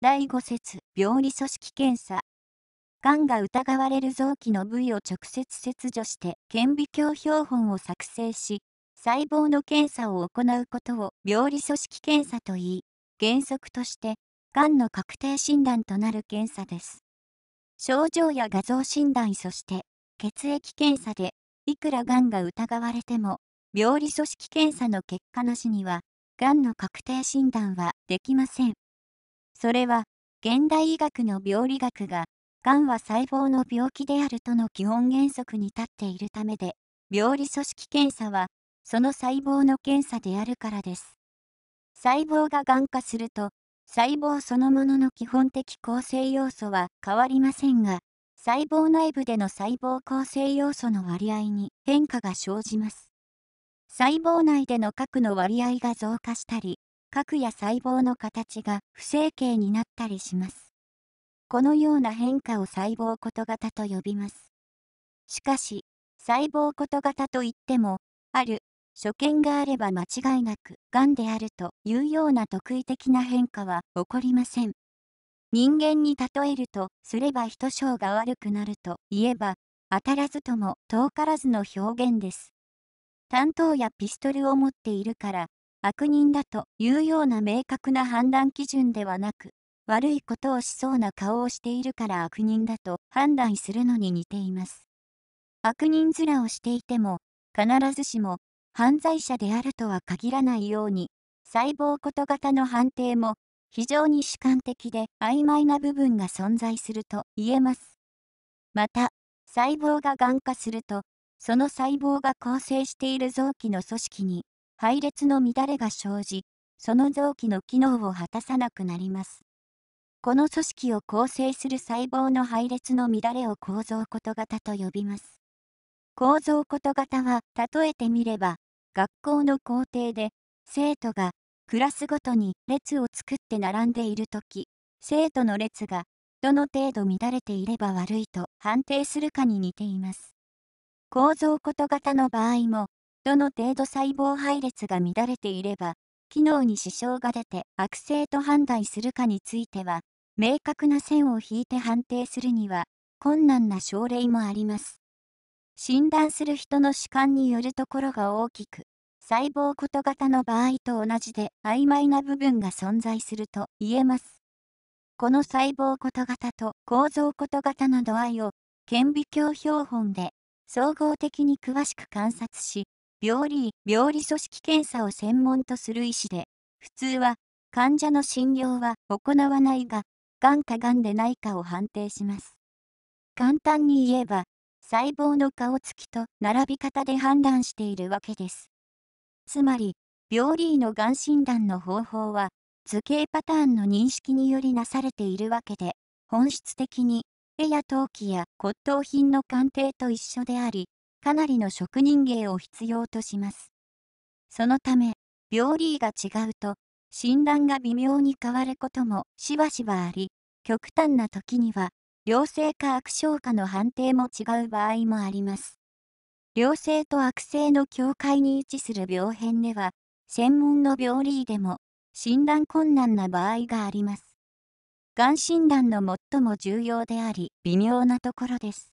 第5節病理組織検査がんが疑われる臓器の部位を直接切除して顕微鏡標本を作成し細胞の検査を行うことを病理組織検査といい原則としてがんの確定診断となる検査です症状や画像診断そして血液検査でいくらがんが疑われても病理組織検査の結果なしにはがんの確定診断はできませんそれは、現代医学の病理学が、癌は細胞の病気であるとの基本原則に立っているためで、病理組織検査は、その細胞の検査であるからです。細胞が癌化すると、細胞そのものの基本的構成要素は変わりませんが、細胞内部での細胞構成要素の割合に変化が生じます。細胞内での核の割合が増加したり、核や細胞の形が不整形になったりします。このような変化を細胞こと型と呼びます。しかし、細胞こと型といっても、ある、所見があれば間違いなく、癌であるというような特異的な変化は起こりません。人間に例えるとすれば人性が悪くなるといえば当たらずとも遠からずの表現です。担当やピストルを持っているから悪人だというような明確な判断基準ではなく、悪いことをしそうな顔をしているから悪人だと判断するのに似ています。悪人面をしていても、必ずしも犯罪者であるとは限らないように、細胞こと型の判定も非常に主観的で曖昧な部分が存在すると言えます。また、細胞が癌化すると、その細胞が構成している臓器の組織に配列の乱れが生じ、その臓器の機能を果たさなくなります。この組織を構成する細胞の配列の乱れを構造こと型と呼びます。構造こと型は、例えてみれば、学校の校庭で、生徒がクラスごとに列を作って並んでいる時生徒の列がどの程度乱れていれば悪いと判定するかに似ています。構造こと型の場合も、どの程度細胞配列が乱れていれば、機能に支障が出て悪性と判断するかについては、明確な線を引いて判定するには、困難な症例もあります。診断する人の主観によるところが大きく、細胞こと型の場合と同じで曖昧な部分が存在すると言えます。この細胞こと型と構造こと型の度合いを、顕微鏡標本で総合的に詳しく観察し、病理医、病理組織検査を専門とする医師で、普通は患者の診療は行わないが、がんかがんでないかを判定します。簡単に言えば、細胞の顔つきと並び方で判断しているわけです。つまり、病理医のがん診断の方法は、図形パターンの認識によりなされているわけで、本質的に、絵や陶器や骨董品の鑑定と一緒であり、かなりの職人芸を必要とします。そのため、病理医が違うと、診断が微妙に変わることもしばしばあり、極端な時には、良性か悪性かの判定も違う場合もあります。良性と悪性の境界に位置する病変では、専門の病理医でも診断困難な場合があります。がん診断の最も重要であり、微妙なところです。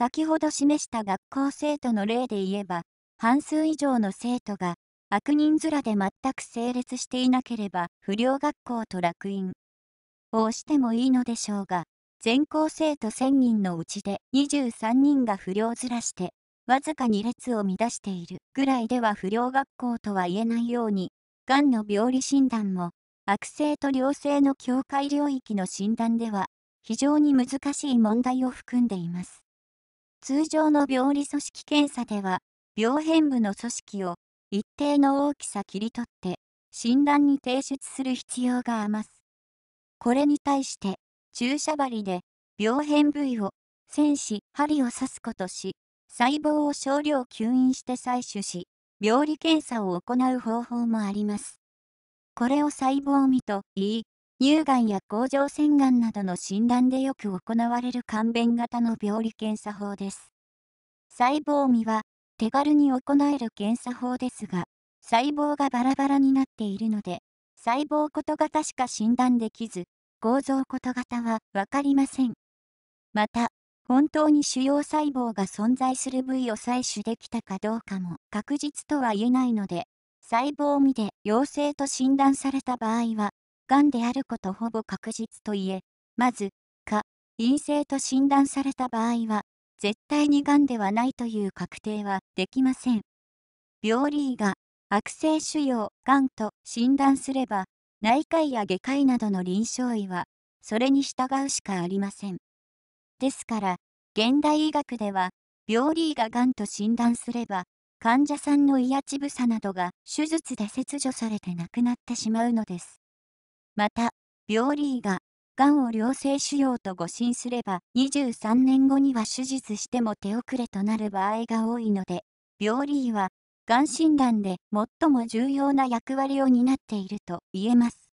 先ほど示した学校生徒の例で言えば、半数以上の生徒が悪人面で全く整列していなければ不良学校と落院をしてもいいのでしょうが、全校生徒1000人のうちで23人が不良面して、わずか2列を乱しているぐらいでは不良学校とは言えないように、がんの病理診断も、悪性と良性の境界領域の診断では、非常に難しい問題を含んでいます。通常の病理組織検査では、病変部の組織を一定の大きさ切り取って、診断に提出する必要があります。これに対して、注射針で病変部位を戦士針を刺すことし、細胞を少量吸引して採取し、病理検査を行う方法もあります。これを細胞見と言い、乳がんや甲状腺がんなどの診断でよく行われる簡便型の病理検査法です。細胞見は手軽に行える検査法ですが、細胞がバラバラになっているので、細胞こと型しか診断できず、構造こと型はわかりません。また、本当に主要細胞が存在する部位を採取できたかどうかも確実とは言えないので、細胞見で陽性と診断された場合は、癌であることほぼ確実といえ、まず、か、陰性と診断された場合は、絶対に癌ではないという確定はできません。病理医が悪性腫瘍、癌と診断すれば、内科医や外科医などの臨床医は、それに従うしかありません。ですから、現代医学では、病理医が癌と診断すれば、患者さんの胃やぶさなどが手術で切除されて亡くなってしまうのです。また、病理医が、がんを良性腫瘍と誤診すれば、23年後には手術しても手遅れとなる場合が多いので、病理医は、がん診断で最も重要な役割を担っていると言えます。